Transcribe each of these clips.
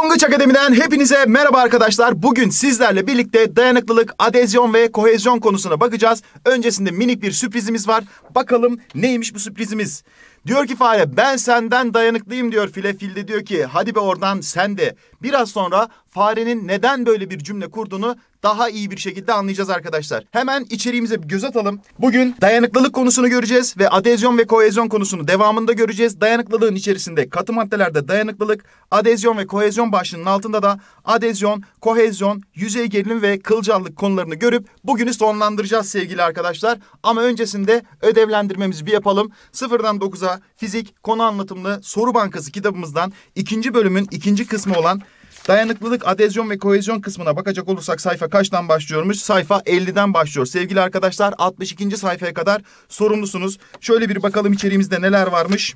Tonguç Akademi'den hepinize merhaba arkadaşlar. Bugün sizlerle birlikte dayanıklılık, adezyon ve kohezyon konusuna bakacağız. Öncesinde minik bir sürprizimiz var. Bakalım neymiş bu sürprizimiz? Diyor ki fare ben senden dayanıklıyım diyor file. Fil de diyor ki hadi be oradan sen de. Biraz sonra farenin neden böyle bir cümle kurduğunu daha iyi bir şekilde anlayacağız arkadaşlar. Hemen içeriğimize bir göz atalım. Bugün dayanıklılık konusunu göreceğiz ve adezyon ve koezyon konusunu devamında göreceğiz. Dayanıklılığın içerisinde katı maddelerde dayanıklılık, adezyon ve koezyon başlığının altında da adezyon, kohezyon, yüzey gerilim ve kılcallık konularını görüp bugünü sonlandıracağız sevgili arkadaşlar. Ama öncesinde ödevlendirmemizi bir yapalım. Sıfırdan dokuza fizik konu anlatımlı soru bankası kitabımızdan ikinci bölümün ikinci kısmı olan dayanıklılık, adezyon ve kohezyon kısmına bakacak olursak sayfa kaçtan başlıyormuş? Sayfa 50'den başlıyor. Sevgili arkadaşlar 62. sayfaya kadar sorumlusunuz. Şöyle bir bakalım içeriğimizde neler varmış.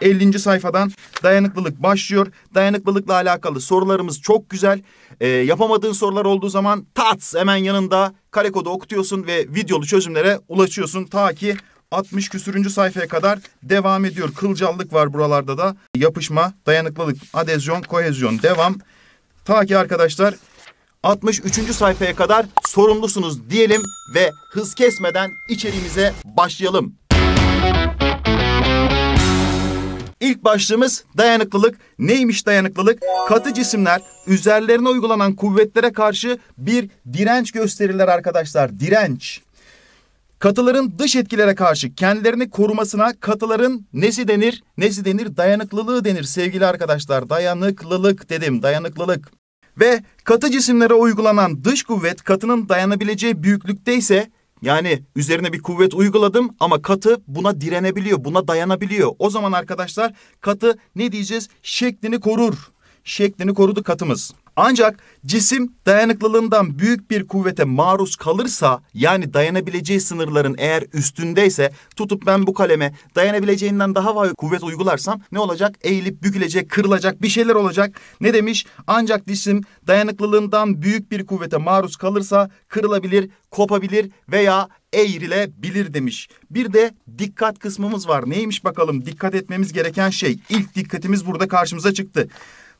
50. sayfadan dayanıklılık başlıyor. Dayanıklılıkla alakalı sorularımız çok güzel. Ee, yapamadığın sorular olduğu zaman tats hemen yanında kare kodu okutuyorsun ve videolu çözümlere ulaşıyorsun. Ta ki 60 küsürüncü sayfaya kadar devam ediyor. Kılcallık var buralarda da. Yapışma, dayanıklılık, adezyon, kohezyon devam. Ta ki arkadaşlar 63. sayfaya kadar sorumlusunuz diyelim ve hız kesmeden içeriğimize başlayalım. İlk başlığımız dayanıklılık. Neymiş dayanıklılık? Katı cisimler üzerlerine uygulanan kuvvetlere karşı bir direnç gösterirler arkadaşlar. Direnç katıların dış etkilere karşı kendilerini korumasına katıların nesi denir? Nesi denir? Dayanıklılığı denir sevgili arkadaşlar. Dayanıklılık dedim, dayanıklılık. Ve katı cisimlere uygulanan dış kuvvet katının dayanabileceği büyüklükte ise yani üzerine bir kuvvet uyguladım ama katı buna direnebiliyor, buna dayanabiliyor. O zaman arkadaşlar katı ne diyeceğiz? Şeklini korur. Şeklini korudu katımız. Ancak cisim dayanıklılığından büyük bir kuvvete maruz kalırsa yani dayanabileceği sınırların eğer üstündeyse tutup ben bu kaleme dayanabileceğinden daha kuvvet uygularsam ne olacak? Eğilip bükülecek, kırılacak bir şeyler olacak. Ne demiş? Ancak cisim dayanıklılığından büyük bir kuvvete maruz kalırsa kırılabilir, kopabilir veya eğrilebilir demiş. Bir de dikkat kısmımız var. Neymiş bakalım dikkat etmemiz gereken şey? İlk dikkatimiz burada karşımıza çıktı.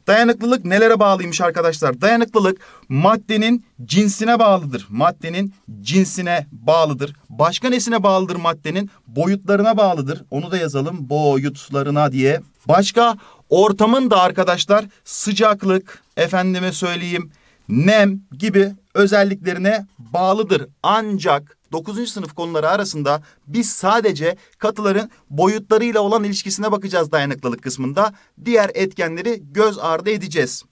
Dayanıklılık nelere bağlıymış arkadaşlar? Dayanıklılık maddenin cinsine bağlıdır. Maddenin cinsine bağlıdır. Başka nesine bağlıdır maddenin? Boyutlarına bağlıdır. Onu da yazalım boyutlarına diye. Başka ortamın da arkadaşlar sıcaklık, efendime söyleyeyim nem gibi özelliklerine bağlıdır. Ancak 9. sınıf konuları arasında biz sadece katıların boyutlarıyla olan ilişkisine bakacağız dayanıklılık kısmında. Diğer etkenleri göz ardı edeceğiz.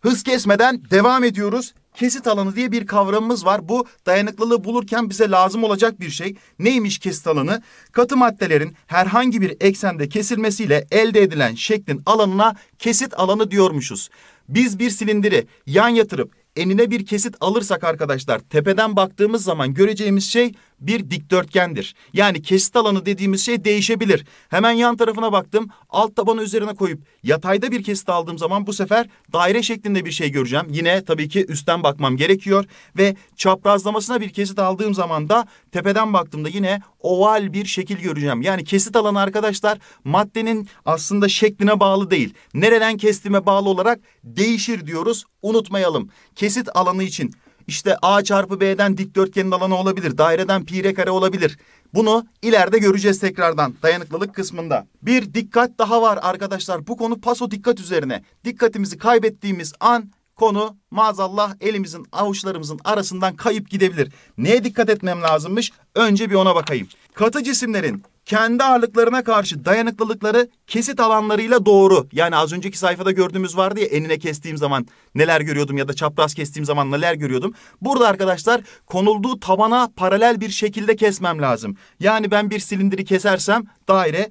Hız kesmeden devam ediyoruz. Kesit alanı diye bir kavramımız var. Bu dayanıklılığı bulurken bize lazım olacak bir şey. Neymiş kesit alanı? Katı maddelerin herhangi bir eksende kesilmesiyle elde edilen şeklin alanına kesit alanı diyormuşuz. Biz bir silindiri yan yatırıp enine bir kesit alırsak arkadaşlar tepeden baktığımız zaman göreceğimiz şey bir dikdörtgendir. Yani kesit alanı dediğimiz şey değişebilir. Hemen yan tarafına baktım. Alt tabanı üzerine koyup yatayda bir kesit aldığım zaman bu sefer daire şeklinde bir şey göreceğim. Yine tabii ki üstten bakmam gerekiyor ve çaprazlamasına bir kesit aldığım zaman da tepeden baktığımda yine oval bir şekil göreceğim. Yani kesit alanı arkadaşlar maddenin aslında şekline bağlı değil. Nereden kestiğime bağlı olarak değişir diyoruz. Unutmayalım. Kesit alanı için işte A çarpı B'den dikdörtgenin alanı olabilir. Daireden pire kare olabilir. Bunu ileride göreceğiz tekrardan dayanıklılık kısmında. Bir dikkat daha var arkadaşlar. Bu konu paso dikkat üzerine. Dikkatimizi kaybettiğimiz an konu maazallah elimizin avuçlarımızın arasından kayıp gidebilir. Neye dikkat etmem lazımmış? Önce bir ona bakayım. Katı cisimlerin kendi ağırlıklarına karşı dayanıklılıkları kesit alanlarıyla doğru. Yani az önceki sayfada gördüğümüz vardı ya enine kestiğim zaman neler görüyordum ya da çapraz kestiğim zaman neler görüyordum. Burada arkadaşlar konulduğu tabana paralel bir şekilde kesmem lazım. Yani ben bir silindiri kesersem daire,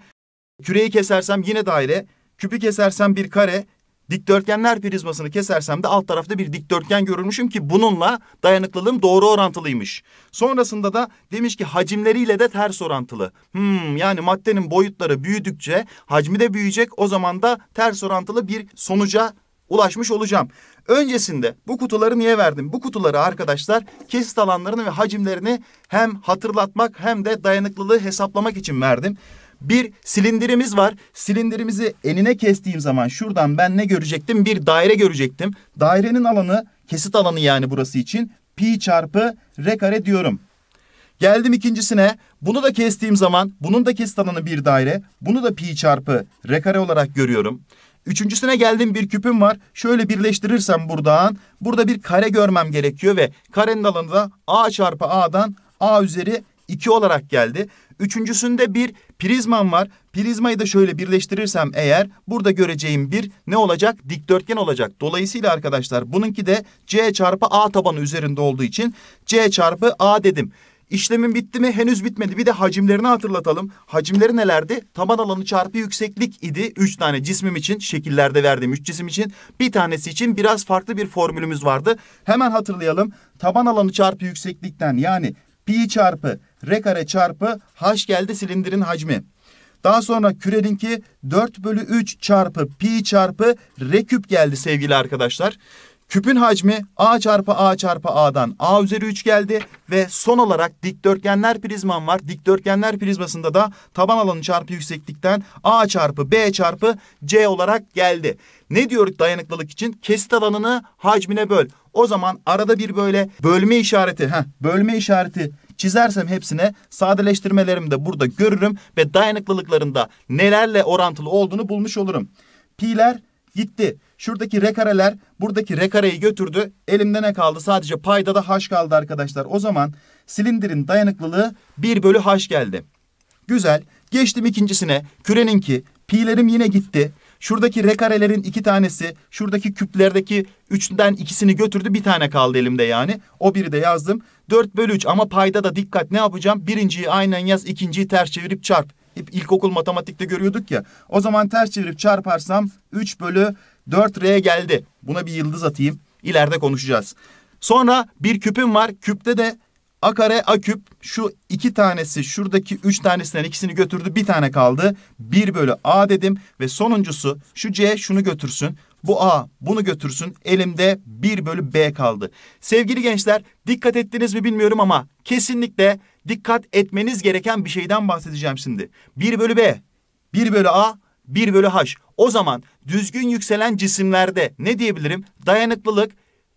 küreyi kesersem yine daire, küpü kesersem bir kare, Dikdörtgenler prizmasını kesersem de alt tarafta bir dikdörtgen görürmüşüm ki bununla dayanıklılığım doğru orantılıymış. Sonrasında da demiş ki hacimleriyle de ters orantılı. Hmm, yani maddenin boyutları büyüdükçe hacmi de büyüyecek o zaman da ters orantılı bir sonuca ulaşmış olacağım. Öncesinde bu kutuları niye verdim? Bu kutuları arkadaşlar kesit alanlarını ve hacimlerini hem hatırlatmak hem de dayanıklılığı hesaplamak için verdim. Bir silindirimiz var. Silindirimizi enine kestiğim zaman şuradan ben ne görecektim? Bir daire görecektim. Dairenin alanı, kesit alanı yani burası için pi çarpı r kare diyorum. Geldim ikincisine. Bunu da kestiğim zaman bunun da kesit alanı bir daire. Bunu da pi çarpı r kare olarak görüyorum. Üçüncüsüne geldim bir küpüm var. Şöyle birleştirirsem buradan burada bir kare görmem gerekiyor ve karenin alanı da a çarpı a'dan a üzeri 2 olarak geldi. Üçüncüsünde bir prizman var. Prizmayı da şöyle birleştirirsem eğer burada göreceğim bir ne olacak? Dikdörtgen olacak. Dolayısıyla arkadaşlar bununki de C çarpı A tabanı üzerinde olduğu için C çarpı A dedim. İşlemin bitti mi? Henüz bitmedi. Bir de hacimlerini hatırlatalım. Hacimleri nelerdi? Taban alanı çarpı yükseklik idi. Üç tane cismim için, şekillerde verdiğim üç cisim için. Bir tanesi için biraz farklı bir formülümüz vardı. Hemen hatırlayalım. Taban alanı çarpı yükseklikten yani pi çarpı R kare çarpı H geldi silindirin hacmi. Daha sonra küreninki 4 bölü 3 çarpı pi çarpı R küp geldi sevgili arkadaşlar. Küpün hacmi A çarpı A çarpı A'dan A üzeri 3 geldi ve son olarak dikdörtgenler prizman var. Dikdörtgenler prizmasında da taban alanı çarpı yükseklikten A çarpı B çarpı C olarak geldi. Ne diyoruz dayanıklılık için? Kesit alanını hacmine böl. O zaman arada bir böyle bölme işareti, heh, bölme işareti çizersem hepsine sadeleştirmelerimi de burada görürüm ve dayanıklılıklarında nelerle orantılı olduğunu bulmuş olurum. Pi'ler gitti. Şuradaki r kareler buradaki r kareyi götürdü. Elimde ne kaldı? Sadece payda da h kaldı arkadaşlar. O zaman silindirin dayanıklılığı 1 bölü h geldi. Güzel. Geçtim ikincisine. Küreninki. Pi'lerim yine gitti. Şuradaki rekarelerin iki tanesi, şuradaki küplerdeki üçten ikisini götürdü. Bir tane kaldı elimde yani. O biri de yazdım. 4 bölü 3 ama payda da dikkat ne yapacağım? Birinciyi aynen yaz, ikinciyi ters çevirip çarp. İlkokul matematikte görüyorduk ya. O zaman ters çevirip çarparsam 3 bölü 4R geldi. Buna bir yıldız atayım. İleride konuşacağız. Sonra bir küpüm var. Küpte de A kare A küp şu iki tanesi şuradaki üç tanesinden ikisini götürdü bir tane kaldı. Bir bölü A dedim ve sonuncusu şu C şunu götürsün. Bu A bunu götürsün elimde bir bölü B kaldı. Sevgili gençler dikkat ettiniz mi bilmiyorum ama kesinlikle dikkat etmeniz gereken bir şeyden bahsedeceğim şimdi. Bir bölü B, bir bölü A, bir bölü H. O zaman düzgün yükselen cisimlerde ne diyebilirim? Dayanıklılık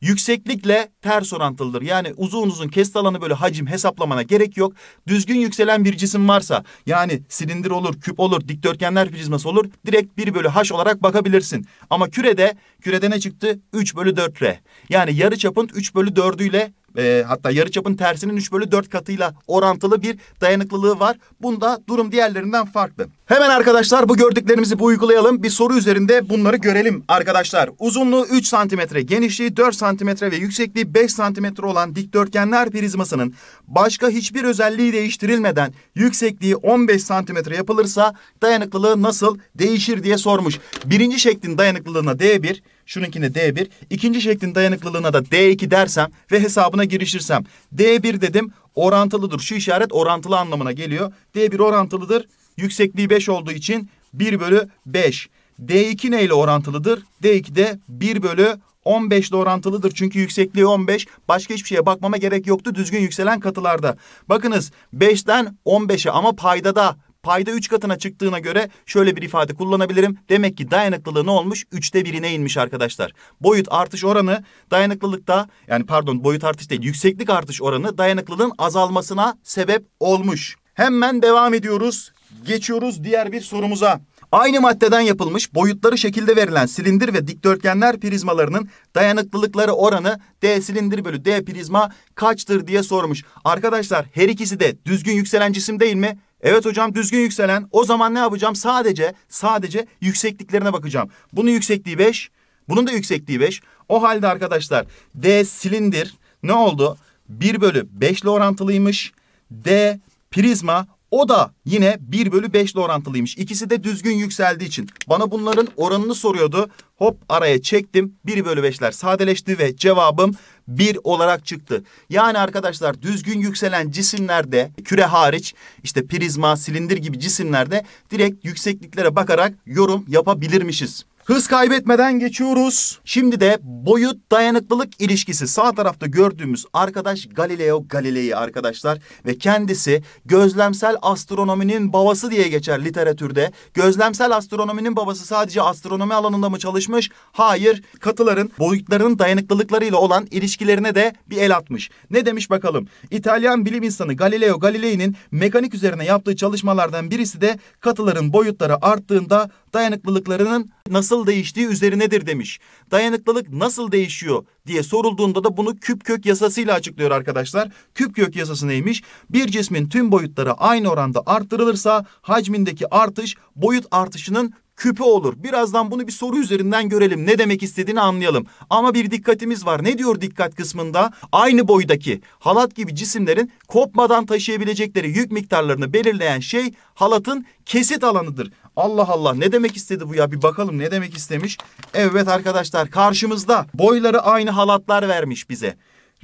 yükseklikle ters orantılıdır. Yani uzun uzun kest alanı böyle hacim hesaplamana gerek yok. Düzgün yükselen bir cisim varsa yani silindir olur, küp olur, dikdörtgenler prizması olur. Direkt 1 bölü h olarak bakabilirsin. Ama kürede, kürede ne çıktı? 3 bölü 4 r. Yani yarı çapın 3 bölü 4'ü ile e, hatta çapın tersinin 3 bölü 4 katıyla orantılı bir dayanıklılığı var. Bunda durum diğerlerinden farklı. Hemen arkadaşlar bu gördüklerimizi bu uygulayalım. Bir soru üzerinde bunları görelim arkadaşlar. Uzunluğu 3 santimetre, genişliği 4 santimetre ve yüksekliği 5 santimetre olan dikdörtgenler prizmasının başka hiçbir özelliği değiştirilmeden yüksekliği 15 santimetre yapılırsa dayanıklılığı nasıl değişir diye sormuş. Birinci şeklin dayanıklılığına D1, Şununkine D1. İkinci şeklin dayanıklılığına da D2 dersem ve hesabına girişirsem. D1 dedim orantılıdır. Şu işaret orantılı anlamına geliyor. D1 orantılıdır. Yüksekliği 5 olduğu için 1 bölü 5. D2 neyle orantılıdır? D2 de 1 bölü 15 ile orantılıdır çünkü yüksekliği 15. Başka hiçbir şeye bakmama gerek yoktu düzgün yükselen katılarda. Bakınız 5'ten 15'e ama payda da Payda 3 katına çıktığına göre şöyle bir ifade kullanabilirim. Demek ki dayanıklılığı ne olmuş? 3'te 1'ine inmiş arkadaşlar. Boyut artış oranı dayanıklılıkta yani pardon boyut artış değil yükseklik artış oranı dayanıklılığın azalmasına sebep olmuş. Hemen devam ediyoruz. Geçiyoruz diğer bir sorumuza. Aynı maddeden yapılmış boyutları şekilde verilen silindir ve dikdörtgenler prizmalarının dayanıklılıkları oranı D silindir bölü D prizma kaçtır diye sormuş. Arkadaşlar her ikisi de düzgün yükselen cisim değil mi? Evet hocam düzgün yükselen. O zaman ne yapacağım? Sadece sadece yüksekliklerine bakacağım. Bunun yüksekliği 5. Bunun da yüksekliği 5. O halde arkadaşlar D silindir ne oldu? 1 bölü 5 ile orantılıymış. D prizma o da yine 1 bölü 5 ile orantılıymış. İkisi de düzgün yükseldiği için. Bana bunların oranını soruyordu. Hop araya çektim. 1 bölü 5'ler sadeleşti ve cevabım bir olarak çıktı. Yani arkadaşlar düzgün yükselen cisimlerde küre hariç işte prizma, silindir gibi cisimlerde direkt yüksekliklere bakarak yorum yapabilirmişiz. Hız kaybetmeden geçiyoruz. Şimdi de boyut dayanıklılık ilişkisi sağ tarafta gördüğümüz arkadaş Galileo Galilei arkadaşlar ve kendisi gözlemsel astronominin babası diye geçer literatürde. Gözlemsel astronominin babası sadece astronomi alanında mı çalışmış? Hayır. Katıların boyutlarının dayanıklılıklarıyla olan ilişkilerine de bir el atmış. Ne demiş bakalım? İtalyan bilim insanı Galileo Galilei'nin mekanik üzerine yaptığı çalışmalardan birisi de katıların boyutları arttığında dayanıklılıklarının nasıl değiştiği üzerinedir demiş. Dayanıklılık nasıl değişiyor diye sorulduğunda da bunu küp kök yasasıyla açıklıyor arkadaşlar. Küp kök yasası neymiş? Bir cismin tüm boyutları aynı oranda arttırılırsa hacmindeki artış boyut artışının küpe olur. Birazdan bunu bir soru üzerinden görelim. Ne demek istediğini anlayalım. Ama bir dikkatimiz var. Ne diyor dikkat kısmında? Aynı boydaki halat gibi cisimlerin kopmadan taşıyabilecekleri yük miktarlarını belirleyen şey halatın kesit alanıdır. Allah Allah ne demek istedi bu ya bir bakalım ne demek istemiş. Evet arkadaşlar karşımızda boyları aynı halatlar vermiş bize.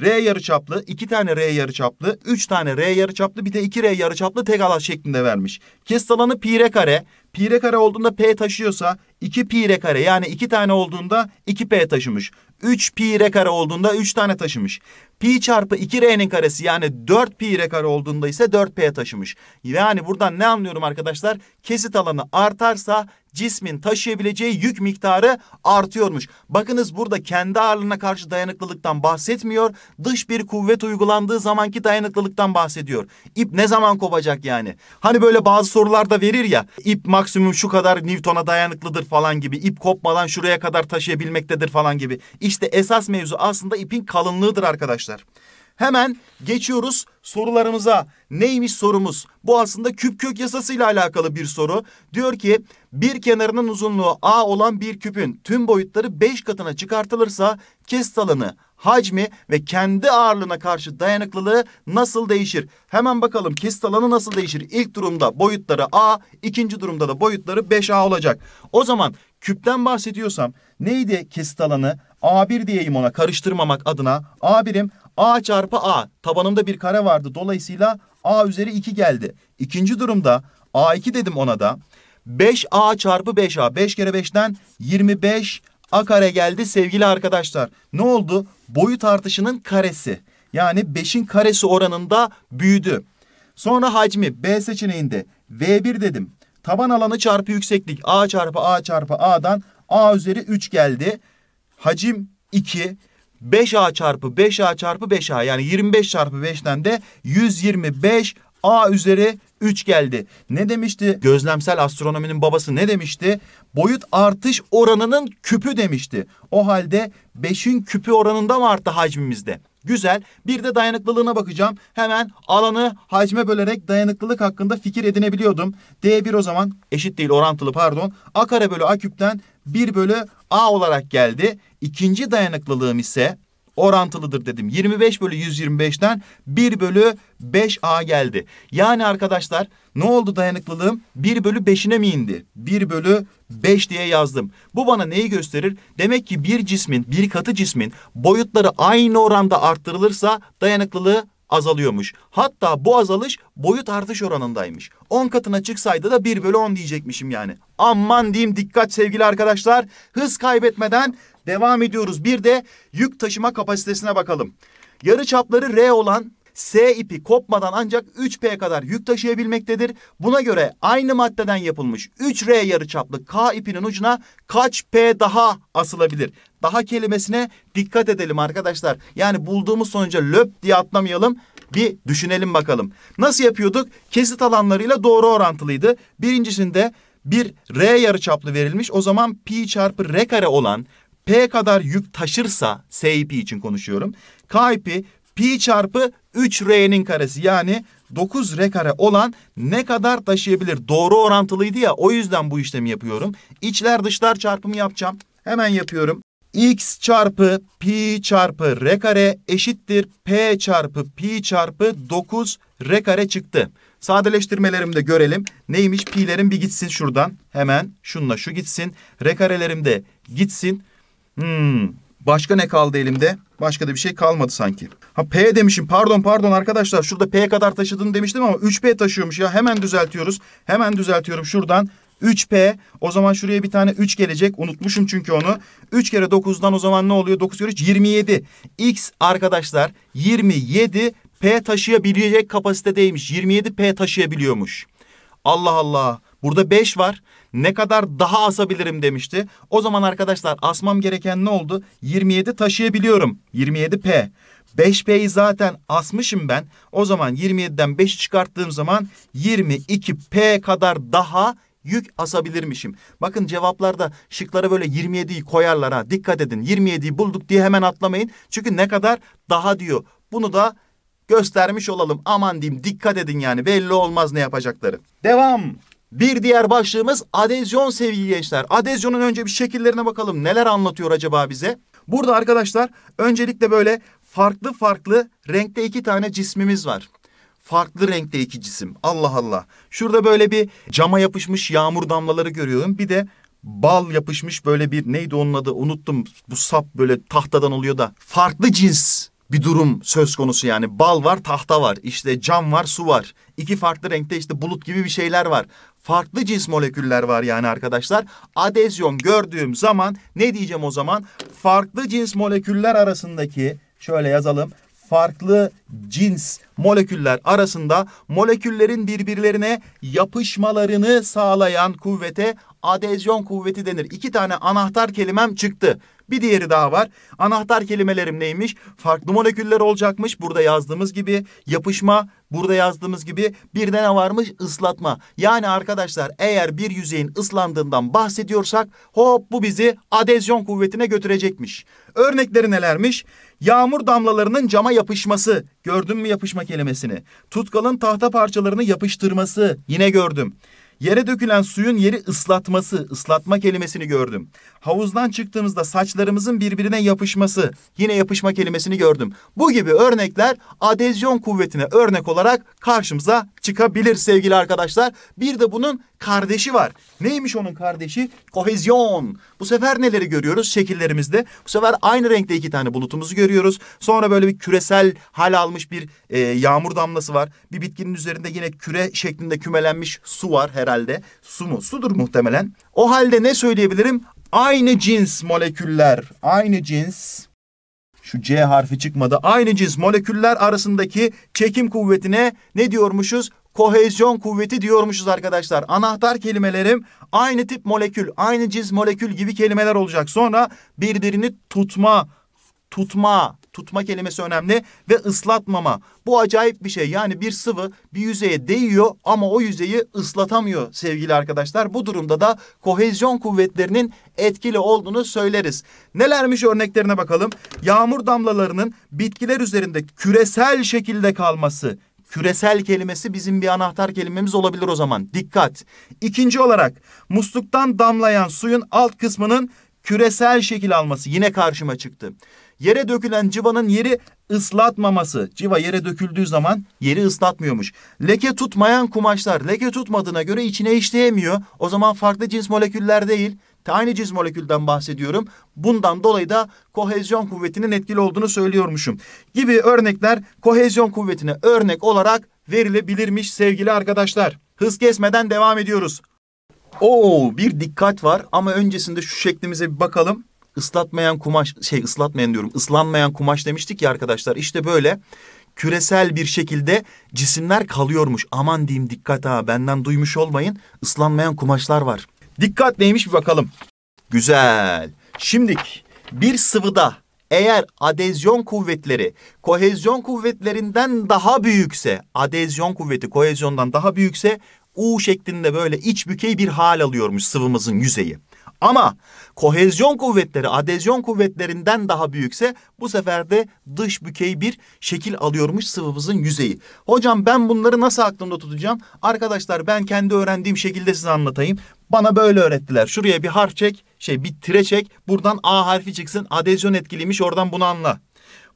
R yarıçaplı, iki tane R yarıçaplı, üç tane R yarıçaplı, bir de iki R yarıçaplı tek alan şeklinde vermiş. Kes alanı pi r kare. Pi r kare olduğunda p taşıyorsa 2 pi r kare yani iki tane olduğunda 2 p taşımış. 3 pi r kare olduğunda 3 tane taşımış. Pi çarpı 2 r'nin karesi yani 4 pi r kare olduğunda ise 4 p taşımış. Yani buradan ne anlıyorum arkadaşlar? Kesit alanı artarsa cismin taşıyabileceği yük miktarı artıyormuş. Bakınız burada kendi ağırlığına karşı dayanıklılıktan bahsetmiyor. Dış bir kuvvet uygulandığı zamanki dayanıklılıktan bahsediyor. İp ne zaman kopacak yani? Hani böyle bazı sorularda verir ya ip maksimum şu kadar Newton'a dayanıklıdır falan gibi. İp kopmadan şuraya kadar taşıyabilmektedir falan gibi. İşte işte esas mevzu aslında ipin kalınlığıdır arkadaşlar. Hemen geçiyoruz sorularımıza. Neymiş sorumuz? Bu aslında küp kök yasasıyla alakalı bir soru. Diyor ki bir kenarının uzunluğu A olan bir küpün tüm boyutları 5 katına çıkartılırsa kest alanı, hacmi ve kendi ağırlığına karşı dayanıklılığı nasıl değişir? Hemen bakalım kest alanı nasıl değişir? İlk durumda boyutları A, ikinci durumda da boyutları 5A olacak. O zaman küpten bahsediyorsam neydi kest alanı? A1 diyeyim ona karıştırmamak adına. a birim A çarpı A. Tabanımda bir kare vardı. Dolayısıyla A üzeri 2 geldi. İkinci durumda A2 dedim ona da. 5A çarpı 5A. 5 kere 5'ten 25 A kare geldi sevgili arkadaşlar. Ne oldu? Boyut artışının karesi. Yani 5'in karesi oranında büyüdü. Sonra hacmi B seçeneğinde V1 dedim. Taban alanı çarpı yükseklik A çarpı A çarpı A'dan A üzeri 3 geldi hacim 2, 5A çarpı 5A çarpı 5A yani 25 çarpı 5'ten de 125 A üzeri 3 geldi. Ne demişti? Gözlemsel astronominin babası ne demişti? Boyut artış oranının küpü demişti. O halde 5'in küpü oranında mı arttı hacmimizde? Güzel. Bir de dayanıklılığına bakacağım. Hemen alanı hacme bölerek dayanıklılık hakkında fikir edinebiliyordum. D1 o zaman eşit değil orantılı pardon. A kare bölü A küpten 1 bölü A olarak geldi. İkinci dayanıklılığım ise orantılıdır dedim. 25 bölü 125'ten 1 bölü 5A geldi. Yani arkadaşlar ne oldu dayanıklılığım? 1 bölü 5'ine mi indi? 1 bölü 5 diye yazdım. Bu bana neyi gösterir? Demek ki bir cismin, bir katı cismin boyutları aynı oranda arttırılırsa dayanıklılığı azalıyormuş. Hatta bu azalış boyut artış oranındaymış. 10 katına çıksaydı da 1 bölü 10 diyecekmişim yani. Aman diyeyim dikkat sevgili arkadaşlar. Hız kaybetmeden devam ediyoruz. Bir de yük taşıma kapasitesine bakalım. Yarı çapları R olan S ipi kopmadan ancak 3P kadar yük taşıyabilmektedir. Buna göre aynı maddeden yapılmış 3R yarıçaplı K ipinin ucuna kaç P daha asılabilir? Daha kelimesine dikkat edelim arkadaşlar. Yani bulduğumuz sonuca löp diye atlamayalım. Bir düşünelim bakalım. Nasıl yapıyorduk? Kesit alanlarıyla doğru orantılıydı. Birincisinde bir R yarıçaplı verilmiş. O zaman pi çarpı R kare olan P kadar yük taşırsa S ipi için konuşuyorum. K ipi pi çarpı 3R'nin karesi yani 9R kare olan ne kadar taşıyabilir? Doğru orantılıydı ya o yüzden bu işlemi yapıyorum. İçler dışlar çarpımı yapacağım. Hemen yapıyorum. X çarpı pi çarpı R kare eşittir P çarpı pi çarpı 9 R kare çıktı. Sadeleştirmelerimde görelim. Neymiş pi'lerim bir gitsin şuradan. Hemen şunla şu gitsin. R karelerim de gitsin. Hmm, Başka ne kaldı elimde? Başka da bir şey kalmadı sanki. Ha P demişim. Pardon pardon arkadaşlar. Şurada P kadar taşıdığını demiştim ama 3P taşıyormuş ya. Hemen düzeltiyoruz. Hemen düzeltiyorum şuradan. 3P. O zaman şuraya bir tane 3 gelecek. Unutmuşum çünkü onu. 3 kere 9'dan o zaman ne oluyor? 9 kere 3 27. X arkadaşlar 27 P taşıyabilecek kapasitedeymiş. 27 P taşıyabiliyormuş. Allah Allah. Burada 5 var ne kadar daha asabilirim demişti. O zaman arkadaşlar asmam gereken ne oldu? 27 taşıyabiliyorum. 27 P. 5P'yi zaten asmışım ben. O zaman 27'den 5 çıkarttığım zaman 22P kadar daha yük asabilirmişim. Bakın cevaplarda şıklara böyle 27'yi koyarlar ha. Dikkat edin 27'yi bulduk diye hemen atlamayın. Çünkü ne kadar daha diyor. Bunu da göstermiş olalım. Aman diyeyim dikkat edin yani belli olmaz ne yapacakları. Devam. Bir diğer başlığımız adezyon sevgili gençler. Adezyonun önce bir şekillerine bakalım. Neler anlatıyor acaba bize? Burada arkadaşlar öncelikle böyle farklı farklı renkte iki tane cismimiz var. Farklı renkte iki cisim. Allah Allah. Şurada böyle bir cama yapışmış yağmur damlaları görüyorum. Bir de bal yapışmış böyle bir neydi onun adı unuttum. Bu sap böyle tahtadan oluyor da. Farklı cins bir durum söz konusu yani. Bal var, tahta var. işte cam var, su var. İki farklı renkte işte bulut gibi bir şeyler var farklı cins moleküller var yani arkadaşlar. Adezyon gördüğüm zaman ne diyeceğim o zaman? Farklı cins moleküller arasındaki şöyle yazalım. Farklı cins moleküller arasında moleküllerin birbirlerine yapışmalarını sağlayan kuvvete adezyon kuvveti denir. İki tane anahtar kelimem çıktı. Bir diğeri daha var. Anahtar kelimelerim neymiş? Farklı moleküller olacakmış. Burada yazdığımız gibi yapışma, burada yazdığımız gibi bir de ne varmış? Islatma. Yani arkadaşlar eğer bir yüzeyin ıslandığından bahsediyorsak hop bu bizi adezyon kuvvetine götürecekmiş. Örnekleri nelermiş? Yağmur damlalarının cama yapışması. Gördün mü yapışma kelimesini? Tutkalın tahta parçalarını yapıştırması. Yine gördüm. Yere dökülen suyun yeri ıslatması, ıslatma kelimesini gördüm. Havuzdan çıktığımızda saçlarımızın birbirine yapışması, yine yapışma kelimesini gördüm. Bu gibi örnekler adezyon kuvvetine örnek olarak karşımıza çıkabilir sevgili arkadaşlar. Bir de bunun kardeşi var. Neymiş onun kardeşi? Kohezyon. Bu sefer neleri görüyoruz şekillerimizde? Bu sefer aynı renkte iki tane bulutumuzu görüyoruz. Sonra böyle bir küresel hal almış bir e, yağmur damlası var. Bir bitkinin üzerinde yine küre şeklinde kümelenmiş su var herhalde. Su mu? Sudur muhtemelen. O halde ne söyleyebilirim? Aynı cins moleküller, aynı cins şu C harfi çıkmadı. Aynı cins moleküller arasındaki çekim kuvvetine ne diyormuşuz? Kohezyon kuvveti diyormuşuz arkadaşlar. Anahtar kelimelerim aynı tip molekül, aynı cins molekül gibi kelimeler olacak. Sonra birbirini tutma, tutma, tutma kelimesi önemli ve ıslatmama. Bu acayip bir şey. Yani bir sıvı bir yüzeye değiyor ama o yüzeyi ıslatamıyor sevgili arkadaşlar. Bu durumda da kohezyon kuvvetlerinin etkili olduğunu söyleriz. Nelermiş örneklerine bakalım. Yağmur damlalarının bitkiler üzerinde küresel şekilde kalması Küresel kelimesi bizim bir anahtar kelimemiz olabilir o zaman. Dikkat. İkinci olarak musluktan damlayan suyun alt kısmının küresel şekil alması yine karşıma çıktı. Yere dökülen civanın yeri ıslatmaması. Civa yere döküldüğü zaman yeri ıslatmıyormuş. Leke tutmayan kumaşlar leke tutmadığına göre içine işleyemiyor. O zaman farklı cins moleküller değil aynı cins molekülden bahsediyorum. Bundan dolayı da kohezyon kuvvetinin etkili olduğunu söylüyormuşum. Gibi örnekler kohezyon kuvvetine örnek olarak verilebilirmiş sevgili arkadaşlar. Hız kesmeden devam ediyoruz. Oo bir dikkat var ama öncesinde şu şeklimize bir bakalım ıslatmayan kumaş şey ıslatmayan diyorum ıslanmayan kumaş demiştik ya arkadaşlar işte böyle küresel bir şekilde cisimler kalıyormuş. Aman diyeyim dikkat ha benden duymuş olmayın ıslanmayan kumaşlar var. Dikkat neymiş bir bakalım. Güzel. Şimdi bir sıvıda eğer adezyon kuvvetleri kohezyon kuvvetlerinden daha büyükse, adezyon kuvveti kohezyondan daha büyükse U şeklinde böyle iç bükey bir hal alıyormuş sıvımızın yüzeyi. Ama kohezyon kuvvetleri adezyon kuvvetlerinden daha büyükse bu sefer de dış bükey bir şekil alıyormuş sıvımızın yüzeyi. Hocam ben bunları nasıl aklımda tutacağım? Arkadaşlar ben kendi öğrendiğim şekilde size anlatayım. Bana böyle öğrettiler. Şuraya bir harf çek, şey bir tire çek. Buradan A harfi çıksın. Adezyon etkiliymiş. Oradan bunu anla.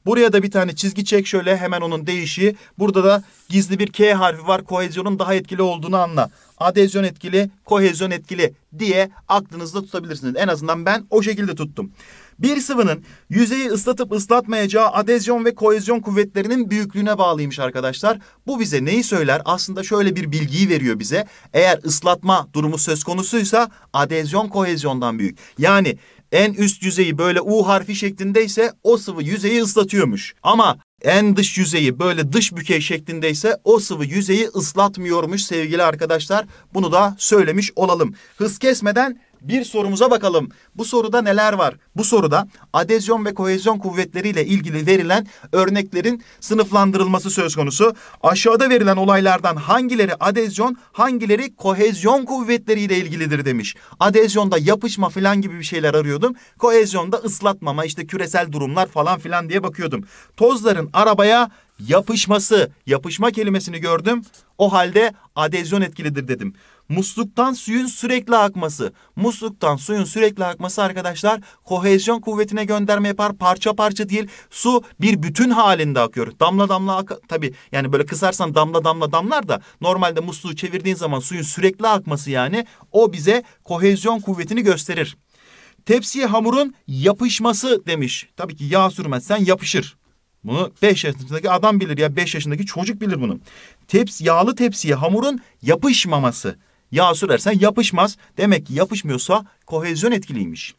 Buraya da bir tane çizgi çek şöyle hemen onun değişi. Burada da gizli bir K harfi var. Kohezyonun daha etkili olduğunu anla. Adezyon etkili, kohezyon etkili diye aklınızda tutabilirsiniz. En azından ben o şekilde tuttum. Bir sıvının yüzeyi ıslatıp ıslatmayacağı adezyon ve kohezyon kuvvetlerinin büyüklüğüne bağlıymış arkadaşlar. Bu bize neyi söyler? Aslında şöyle bir bilgiyi veriyor bize. Eğer ıslatma durumu söz konusuysa adezyon kohezyondan büyük. Yani en üst yüzeyi böyle U harfi şeklindeyse o sıvı yüzeyi ıslatıyormuş. Ama en dış yüzeyi böyle dış bükey şeklindeyse o sıvı yüzeyi ıslatmıyormuş sevgili arkadaşlar. Bunu da söylemiş olalım. Hız kesmeden bir sorumuza bakalım. Bu soruda neler var? Bu soruda adezyon ve kohezyon kuvvetleriyle ilgili verilen örneklerin sınıflandırılması söz konusu. Aşağıda verilen olaylardan hangileri adezyon, hangileri kohezyon kuvvetleriyle ilgilidir demiş. Adezyonda yapışma falan gibi bir şeyler arıyordum. Kohezyonda ıslatmama, işte küresel durumlar falan filan diye bakıyordum. Tozların arabaya yapışması, yapışma kelimesini gördüm. O halde adezyon etkilidir dedim musluktan suyun sürekli akması. Musluktan suyun sürekli akması arkadaşlar kohezyon kuvvetine gönderme yapar. Parça parça değil su bir bütün halinde akıyor. Damla damla tabi, yani böyle kısarsan damla damla damlar da normalde musluğu çevirdiğin zaman suyun sürekli akması yani o bize kohezyon kuvvetini gösterir. Tepsiye hamurun yapışması demiş. Tabii ki yağ sürmezsen yapışır. Bunu 5 yaşındaki adam bilir ya 5 yaşındaki çocuk bilir bunu. Teps, yağlı tepsiye hamurun yapışmaması. Yağ sürersen yapışmaz. Demek ki yapışmıyorsa kohezyon etkiliymiş.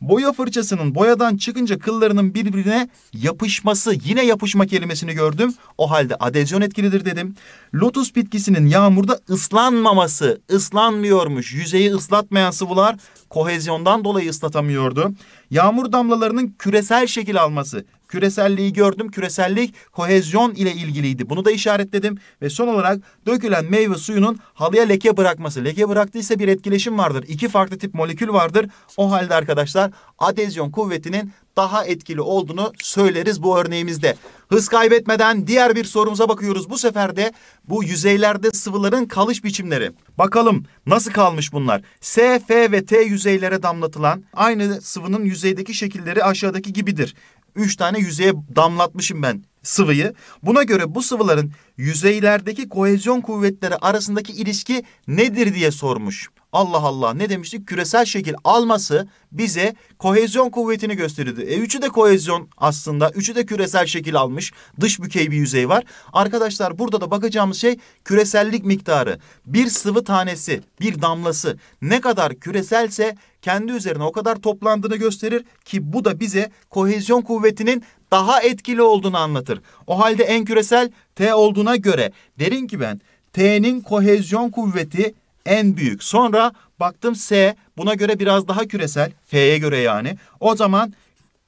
Boya fırçasının boyadan çıkınca kıllarının birbirine yapışması yine yapışma kelimesini gördüm. O halde adezyon etkilidir dedim. Lotus bitkisinin yağmurda ıslanmaması ıslanmıyormuş. Yüzeyi ıslatmayan sıvılar kohezyondan dolayı ıslatamıyordu. Yağmur damlalarının küresel şekil alması Küreselliği gördüm. Küresellik kohezyon ile ilgiliydi. Bunu da işaretledim. Ve son olarak dökülen meyve suyunun halıya leke bırakması. Leke bıraktıysa bir etkileşim vardır. İki farklı tip molekül vardır. O halde arkadaşlar adezyon kuvvetinin daha etkili olduğunu söyleriz bu örneğimizde. Hız kaybetmeden diğer bir sorumuza bakıyoruz. Bu sefer de bu yüzeylerde sıvıların kalış biçimleri. Bakalım nasıl kalmış bunlar? S, F ve T yüzeylere damlatılan aynı sıvının yüzeydeki şekilleri aşağıdaki gibidir. Üç tane yüzeye damlatmışım ben sıvıyı. Buna göre bu sıvıların yüzeylerdeki kohezyon kuvvetleri arasındaki ilişki nedir diye sormuş. Allah Allah ne demiştik? Küresel şekil alması bize kohezyon kuvvetini gösterirdi. E üçü de kohezyon aslında. Üçü de küresel şekil almış. Dış bükey bir yüzey var. Arkadaşlar burada da bakacağımız şey küresellik miktarı. Bir sıvı tanesi, bir damlası ne kadar küreselse kendi üzerine o kadar toplandığını gösterir ki bu da bize kohezyon kuvvetinin daha etkili olduğunu anlatır. O halde en küresel T olduğuna göre derin ki ben T'nin kohezyon kuvveti en büyük. Sonra baktım S buna göre biraz daha küresel. F'ye göre yani. O zaman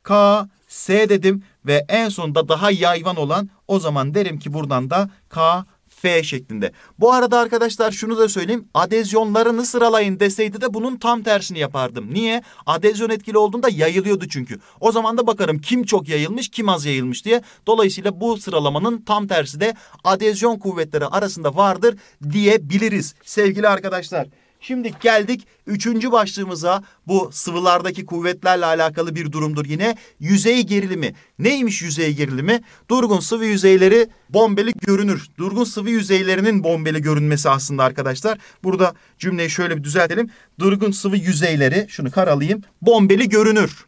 K, S dedim ve en sonunda daha yayvan olan o zaman derim ki buradan da K F şeklinde. Bu arada arkadaşlar şunu da söyleyeyim. Adezyonlarını sıralayın deseydi de bunun tam tersini yapardım. Niye? Adezyon etkili olduğunda yayılıyordu çünkü. O zaman da bakarım kim çok yayılmış kim az yayılmış diye. Dolayısıyla bu sıralamanın tam tersi de adezyon kuvvetleri arasında vardır diyebiliriz sevgili arkadaşlar. Şimdi geldik üçüncü başlığımıza bu sıvılardaki kuvvetlerle alakalı bir durumdur yine. Yüzey gerilimi. Neymiş yüzey gerilimi? Durgun sıvı yüzeyleri bombeli görünür. Durgun sıvı yüzeylerinin bombeli görünmesi aslında arkadaşlar. Burada cümleyi şöyle bir düzeltelim. Durgun sıvı yüzeyleri şunu karalayayım. Bombeli görünür.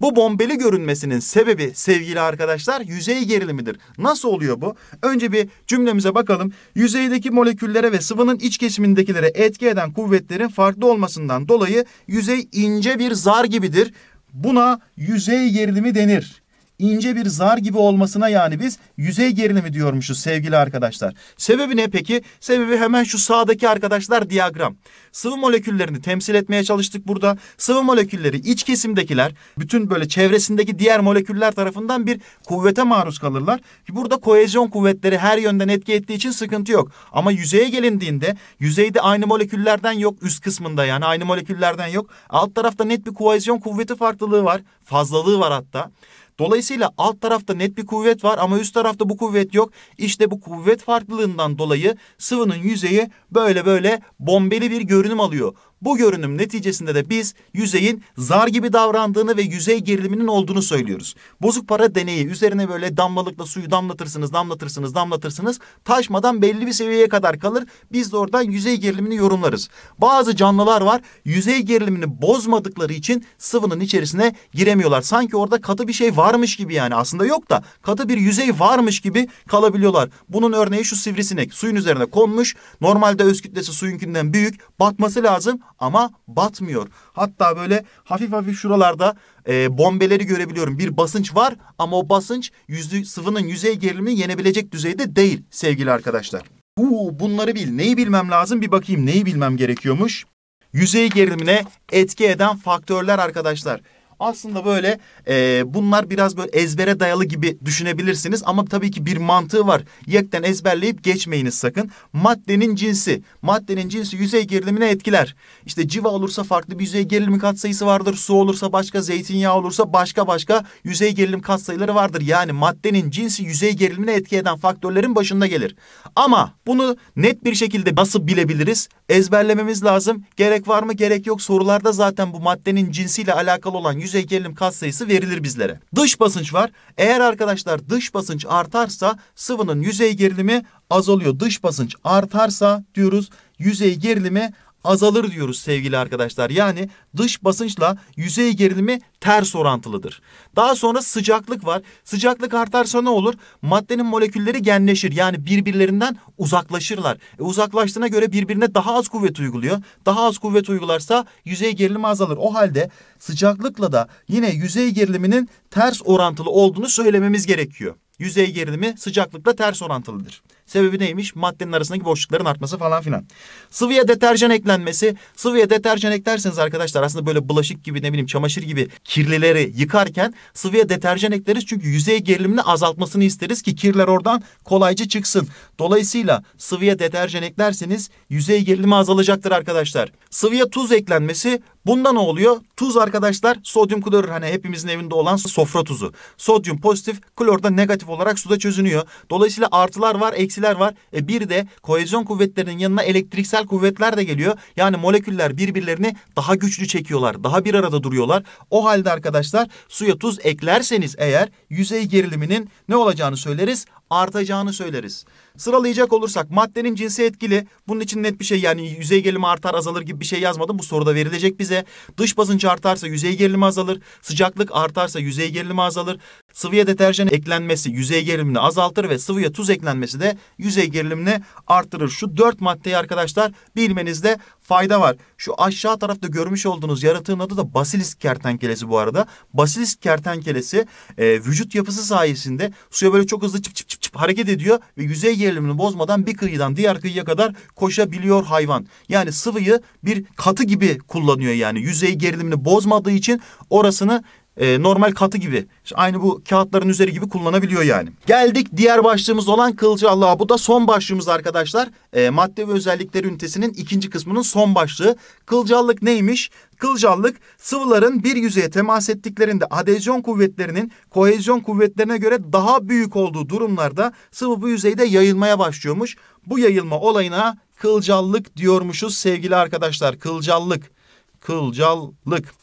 Bu bombeli görünmesinin sebebi sevgili arkadaşlar yüzey gerilimidir. Nasıl oluyor bu? Önce bir cümlemize bakalım. Yüzeydeki moleküllere ve sıvının iç kesimindekilere etki eden kuvvetlerin farklı olmasından dolayı yüzey ince bir zar gibidir. Buna yüzey gerilimi denir ince bir zar gibi olmasına yani biz yüzey gerilimi diyormuşuz sevgili arkadaşlar. Sebebi ne peki? Sebebi hemen şu sağdaki arkadaşlar diyagram. Sıvı moleküllerini temsil etmeye çalıştık burada. Sıvı molekülleri iç kesimdekiler bütün böyle çevresindeki diğer moleküller tarafından bir kuvvete maruz kalırlar. Burada kohezyon kuvvetleri her yönden etki ettiği için sıkıntı yok. Ama yüzeye gelindiğinde yüzeyde aynı moleküllerden yok üst kısmında yani aynı moleküllerden yok. Alt tarafta net bir kohezyon kuvveti farklılığı var. Fazlalığı var hatta. Dolayısıyla alt tarafta net bir kuvvet var ama üst tarafta bu kuvvet yok. İşte bu kuvvet farklılığından dolayı sıvının yüzeyi böyle böyle bombeli bir görünüm alıyor. Bu görünüm neticesinde de biz yüzeyin zar gibi davrandığını ve yüzey geriliminin olduğunu söylüyoruz. Bozuk para deneyi üzerine böyle damlalıkla suyu damlatırsınız, damlatırsınız, damlatırsınız. Taşmadan belli bir seviyeye kadar kalır. Biz de oradan yüzey gerilimini yorumlarız. Bazı canlılar var. Yüzey gerilimini bozmadıkları için sıvının içerisine giremiyorlar. Sanki orada katı bir şey varmış gibi yani. Aslında yok da katı bir yüzey varmış gibi kalabiliyorlar. Bunun örneği şu sivrisinek. Suyun üzerine konmuş. Normalde öz kütlesi suyunkinden büyük. Batması lazım ama batmıyor. Hatta böyle hafif hafif şuralarda e, bombeleri görebiliyorum. Bir basınç var ama o basınç yüzde, sıvının yüzey gerilimini yenebilecek düzeyde değil sevgili arkadaşlar. Uu bunları bil. Neyi bilmem lazım bir bakayım neyi bilmem gerekiyormuş. Yüzey gerilimine etki eden faktörler arkadaşlar. Aslında böyle e, bunlar biraz böyle ezbere dayalı gibi düşünebilirsiniz ama tabii ki bir mantığı var. Yekten ezberleyip geçmeyiniz sakın. Maddenin cinsi. Maddenin cinsi yüzey gerilimine etkiler. İşte civa olursa farklı bir yüzey gerilimi katsayısı vardır. Su olursa başka, zeytinyağı olursa başka başka yüzey gerilim katsayıları vardır. Yani maddenin cinsi yüzey gerilimine etki eden faktörlerin başında gelir. Ama bunu net bir şekilde nasıl bilebiliriz? Ezberlememiz lazım. Gerek var mı gerek yok sorularda zaten bu maddenin cinsiyle alakalı olan yüzey yüzey gerilim katsayısı verilir bizlere. Dış basınç var. Eğer arkadaşlar dış basınç artarsa sıvının yüzey gerilimi azalıyor. Dış basınç artarsa diyoruz yüzey gerilimi azalır diyoruz sevgili arkadaşlar. Yani dış basınçla yüzey gerilimi ters orantılıdır. Daha sonra sıcaklık var. Sıcaklık artarsa ne olur? Maddenin molekülleri genleşir. Yani birbirlerinden uzaklaşırlar. E uzaklaştığına göre birbirine daha az kuvvet uyguluyor. Daha az kuvvet uygularsa yüzey gerilimi azalır. O halde sıcaklıkla da yine yüzey geriliminin ters orantılı olduğunu söylememiz gerekiyor. Yüzey gerilimi sıcaklıkla ters orantılıdır. Sebebi neymiş? Maddenin arasındaki boşlukların artması falan filan. Sıvıya deterjan eklenmesi. Sıvıya deterjan eklerseniz arkadaşlar aslında böyle bulaşık gibi ne bileyim çamaşır gibi kirlileri yıkarken sıvıya deterjan ekleriz. Çünkü yüzey gerilimini azaltmasını isteriz ki kirler oradan kolayca çıksın. Dolayısıyla sıvıya deterjan eklerseniz yüzey gerilimi azalacaktır arkadaşlar. Sıvıya tuz eklenmesi Bunda ne oluyor? Tuz arkadaşlar sodyum klorür hani hepimizin evinde olan sofra tuzu. Sodyum pozitif, klorda negatif olarak suda çözünüyor. Dolayısıyla artılar var, eksiler var. E bir de kohezyon kuvvetlerinin yanına elektriksel kuvvetler de geliyor. Yani moleküller birbirlerini daha güçlü çekiyorlar. Daha bir arada duruyorlar. O halde arkadaşlar suya tuz eklerseniz eğer yüzey geriliminin ne olacağını söyleriz? artacağını söyleriz. Sıralayacak olursak maddenin cinsi etkili. Bunun için net bir şey yani yüzey gerilimi artar azalır gibi bir şey yazmadım. Bu soruda verilecek bize. Dış basınç artarsa yüzey gerilimi azalır. Sıcaklık artarsa yüzey gerilimi azalır. Sıvıya deterjan eklenmesi yüzey gerilimini azaltır ve sıvıya tuz eklenmesi de yüzey gerilimini arttırır. Şu dört maddeyi arkadaşlar bilmenizde fayda var. Şu aşağı tarafta görmüş olduğunuz yaratığın adı da basilisk kertenkelesi bu arada. Basilisk kertenkelesi e, vücut yapısı sayesinde suya böyle çok hızlı çıp çıp çıp hareket ediyor ve yüzey gerilimini bozmadan bir kıyıdan diğer kıyıya kadar koşabiliyor hayvan. Yani sıvıyı bir katı gibi kullanıyor yani yüzey gerilimini bozmadığı için orasını e, normal katı gibi işte aynı bu kağıtların üzeri gibi kullanabiliyor yani. Geldik diğer başlığımız olan kılıcı Allah'a. Bu da son başlığımız arkadaşlar. E, madde ve özellikleri ünitesinin ikinci kısmının son başlığı. Kılcallık neymiş? Kılcallık sıvıların bir yüzeye temas ettiklerinde adezyon kuvvetlerinin kohezyon kuvvetlerine göre daha büyük olduğu durumlarda sıvı bu yüzeyde yayılmaya başlıyormuş. Bu yayılma olayına kılcallık diyormuşuz sevgili arkadaşlar. Kılcallık. Kılcallık.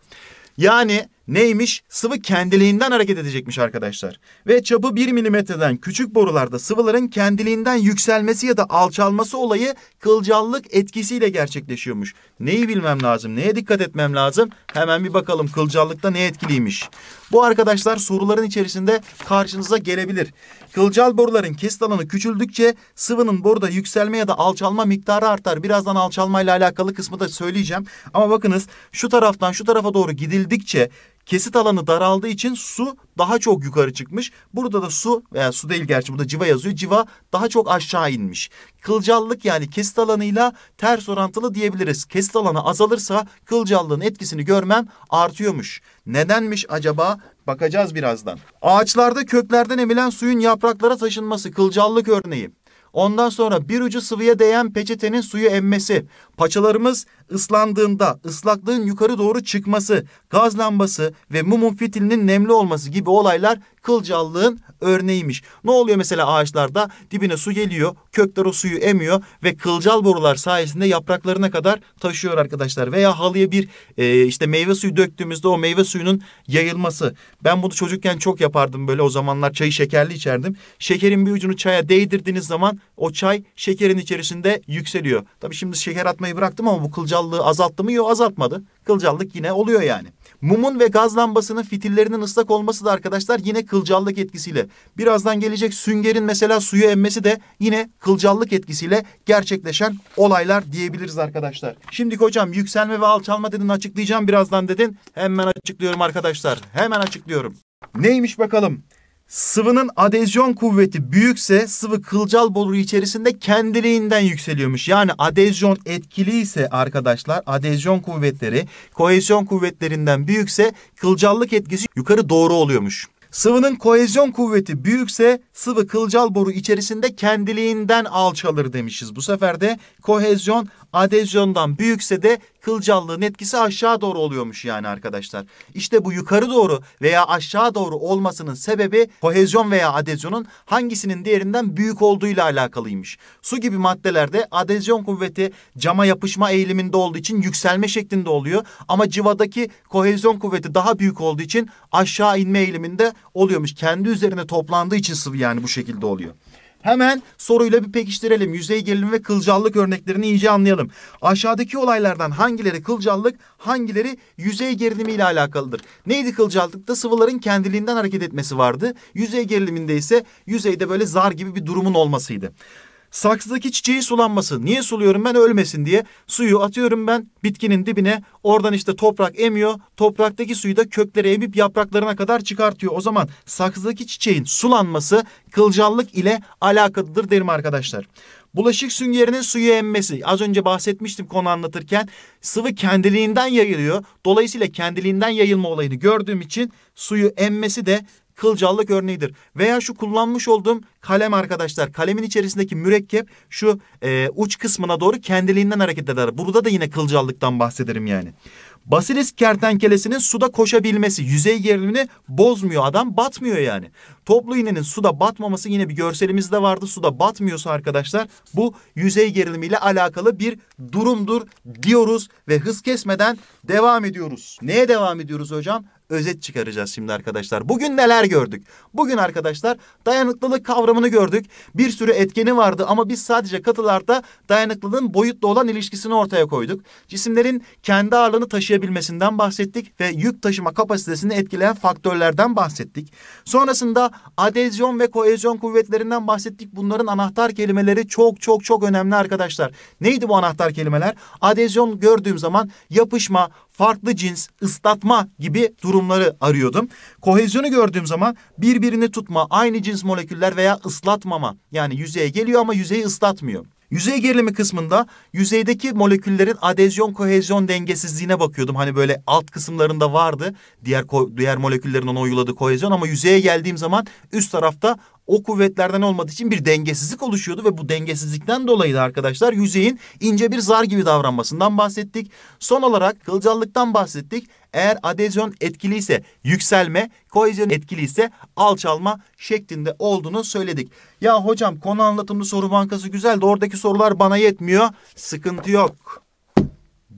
Yani neymiş? Sıvı kendiliğinden hareket edecekmiş arkadaşlar. Ve çapı 1 milimetreden küçük borularda sıvıların kendiliğinden yükselmesi ya da alçalması olayı kılcallık etkisiyle gerçekleşiyormuş. Neyi bilmem lazım? Neye dikkat etmem lazım? Hemen bir bakalım kılcallıkta ne etkiliymiş. Bu arkadaşlar soruların içerisinde karşınıza gelebilir. Kılcal boruların kesit alanı küçüldükçe sıvının boruda yükselme ya da alçalma miktarı artar. Birazdan alçalmayla alakalı kısmı da söyleyeceğim. Ama bakınız şu taraftan şu tarafa doğru gidildikçe Kesit alanı daraldığı için su daha çok yukarı çıkmış. Burada da su veya su değil gerçi burada civa yazıyor. Civa daha çok aşağı inmiş. Kılcallık yani kesit alanıyla ters orantılı diyebiliriz. Kesit alanı azalırsa kılcallığın etkisini görmem artıyormuş. Nedenmiş acaba? Bakacağız birazdan. Ağaçlarda köklerden emilen suyun yapraklara taşınması kılcallık örneği. Ondan sonra bir ucu sıvıya değen peçetenin suyu emmesi, paçalarımız ıslandığında ıslaklığın yukarı doğru çıkması, gaz lambası ve mumun fitilinin nemli olması gibi olaylar kılcallığın örneğiymiş. Ne oluyor mesela ağaçlarda? Dibine su geliyor, kökler o suyu emiyor ve kılcal borular sayesinde yapraklarına kadar taşıyor arkadaşlar. Veya halıya bir e, işte meyve suyu döktüğümüzde o meyve suyunun yayılması. Ben bunu çocukken çok yapardım böyle o zamanlar çayı şekerli içerdim. Şekerin bir ucunu çaya değdirdiğiniz zaman o çay şekerin içerisinde yükseliyor. Tabii şimdi şeker atmayı bıraktım ama bu kılcallığı azalttı mı? Yok azaltmadı. Kılcallık yine oluyor yani. Mumun ve gaz lambasının fitillerinin ıslak olması da arkadaşlar yine kılcallık etkisiyle. Birazdan gelecek süngerin mesela suyu emmesi de yine kılcallık etkisiyle gerçekleşen olaylar diyebiliriz arkadaşlar. Şimdi hocam yükselme ve alçalma dedin açıklayacağım birazdan dedin. Hemen açıklıyorum arkadaşlar. Hemen açıklıyorum. Neymiş bakalım? Sıvının adezyon kuvveti büyükse sıvı kılcal boru içerisinde kendiliğinden yükseliyormuş. Yani adezyon etkili ise arkadaşlar adezyon kuvvetleri kohezyon kuvvetlerinden büyükse kılcallık etkisi yukarı doğru oluyormuş. Sıvının kohezyon kuvveti büyükse sıvı kılcal boru içerisinde kendiliğinden alçalır demişiz. Bu sefer de kohezyon adezyondan büyükse de kılcallığın etkisi aşağı doğru oluyormuş yani arkadaşlar. İşte bu yukarı doğru veya aşağı doğru olmasının sebebi kohezyon veya adezyonun hangisinin diğerinden büyük olduğuyla alakalıymış. Su gibi maddelerde adezyon kuvveti cama yapışma eğiliminde olduğu için yükselme şeklinde oluyor ama civadaki kohezyon kuvveti daha büyük olduğu için aşağı inme eğiliminde oluyormuş. Kendi üzerine toplandığı için sıvı yani bu şekilde oluyor. Hemen soruyla bir pekiştirelim. Yüzey gerilimi ve kılcallık örneklerini iyice anlayalım. Aşağıdaki olaylardan hangileri kılcallık, hangileri yüzey gerilimi ile alakalıdır? Neydi kılcallıkta? Sıvıların kendiliğinden hareket etmesi vardı. Yüzey geriliminde ise yüzeyde böyle zar gibi bir durumun olmasıydı. Saksıdaki çiçeği sulanması. Niye suluyorum ben ölmesin diye. Suyu atıyorum ben bitkinin dibine. Oradan işte toprak emiyor. Topraktaki suyu da kökleri emip yapraklarına kadar çıkartıyor. O zaman saksıdaki çiçeğin sulanması kılcallık ile alakalıdır derim arkadaşlar. Bulaşık süngerinin suyu emmesi. Az önce bahsetmiştim konu anlatırken. Sıvı kendiliğinden yayılıyor. Dolayısıyla kendiliğinden yayılma olayını gördüğüm için suyu emmesi de kılcallık örneğidir. Veya şu kullanmış olduğum kalem arkadaşlar. Kalemin içerisindeki mürekkep şu e, uç kısmına doğru kendiliğinden hareket eder. Burada da yine kılcallıktan bahsederim yani. Basilisk kertenkelesinin suda koşabilmesi, yüzey gerilimini bozmuyor adam, batmıyor yani. Toplu iğnenin suda batmaması yine bir görselimizde vardı. Suda batmıyorsa arkadaşlar bu yüzey gerilimiyle alakalı bir durumdur diyoruz ve hız kesmeden devam ediyoruz. Neye devam ediyoruz hocam? özet çıkaracağız şimdi arkadaşlar. Bugün neler gördük? Bugün arkadaşlar dayanıklılık kavramını gördük. Bir sürü etkeni vardı ama biz sadece katılarda dayanıklılığın boyutla olan ilişkisini ortaya koyduk. Cisimlerin kendi ağırlığını taşıyabilmesinden bahsettik ve yük taşıma kapasitesini etkileyen faktörlerden bahsettik. Sonrasında adezyon ve koezyon kuvvetlerinden bahsettik. Bunların anahtar kelimeleri çok çok çok önemli arkadaşlar. Neydi bu anahtar kelimeler? Adezyon gördüğüm zaman yapışma, farklı cins, ıslatma gibi durumları arıyordum. Kohezyonu gördüğüm zaman birbirini tutma, aynı cins moleküller veya ıslatmama yani yüzeye geliyor ama yüzeyi ıslatmıyor. Yüzey gerilimi kısmında yüzeydeki moleküllerin adezyon kohezyon dengesizliğine bakıyordum. Hani böyle alt kısımlarında vardı diğer diğer moleküllerin ona uyguladığı kohezyon ama yüzeye geldiğim zaman üst tarafta o kuvvetlerden olmadığı için bir dengesizlik oluşuyordu ve bu dengesizlikten dolayı da arkadaşlar yüzeyin ince bir zar gibi davranmasından bahsettik. Son olarak kılcallıktan bahsettik. Eğer adezyon etkiliyse yükselme, koezyon etkiliyse alçalma şeklinde olduğunu söyledik. Ya hocam konu anlatımlı soru bankası güzel de oradaki sorular bana yetmiyor. Sıkıntı yok.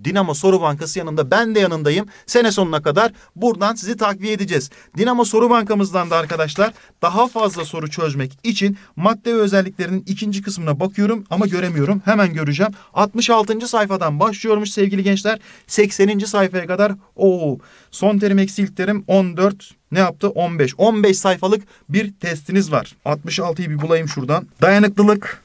Dinamo Soru Bankası yanında ben de yanındayım. Sene sonuna kadar buradan sizi takviye edeceğiz. Dinamo Soru Bankamızdan da arkadaşlar daha fazla soru çözmek için madde ve özelliklerinin ikinci kısmına bakıyorum ama göremiyorum. Hemen göreceğim. 66. sayfadan başlıyormuş sevgili gençler. 80. sayfaya kadar Ooo. son terim eksi ilk terim 14 ne yaptı? 15. 15 sayfalık bir testiniz var. 66'yı bir bulayım şuradan. Dayanıklılık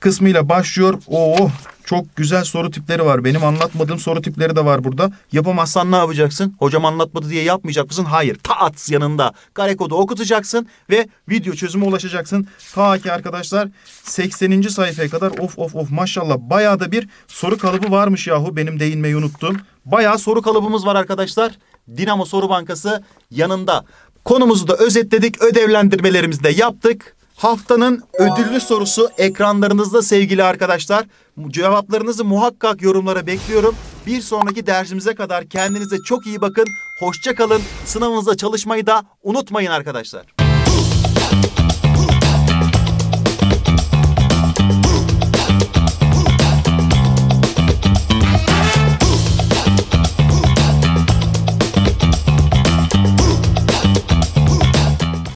kısmıyla başlıyor. Oo çok güzel soru tipleri var. Benim anlatmadığım soru tipleri de var burada. Yapamazsan ne yapacaksın? Hocam anlatmadı diye yapmayacak mısın? Hayır. Taat yanında. Kare kodu okutacaksın ve video çözüme ulaşacaksın. Ta ki arkadaşlar 80. sayfaya kadar of of of maşallah bayağı da bir soru kalıbı varmış yahu. Benim değinmeyi unuttum. Bayağı soru kalıbımız var arkadaşlar. Dinamo Soru Bankası yanında. Konumuzu da özetledik. Ödevlendirmelerimizi de yaptık. Haftanın ödüllü sorusu ekranlarınızda sevgili arkadaşlar. Cevaplarınızı muhakkak yorumlara bekliyorum. Bir sonraki dersimize kadar kendinize çok iyi bakın. Hoşçakalın. kalın. Sınavınızda çalışmayı da unutmayın arkadaşlar.